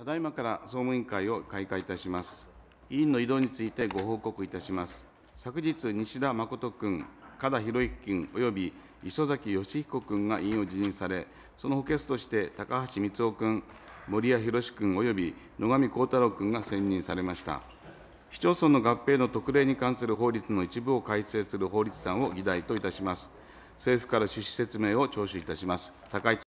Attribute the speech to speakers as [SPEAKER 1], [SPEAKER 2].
[SPEAKER 1] ただいまから総務委員会を開会いたします。委員の移動についてご報告いたします。昨日、西田誠君、加田博之君及び磯崎義彦君が委員を辞任され、その補欠として高橋光雄君、森谷博君及び野上幸太郎君が選任されました。市町村の合併の特例に関する法律の一部を改正する法律案を議題といたします。政府から趣旨説明を聴取いたします。高市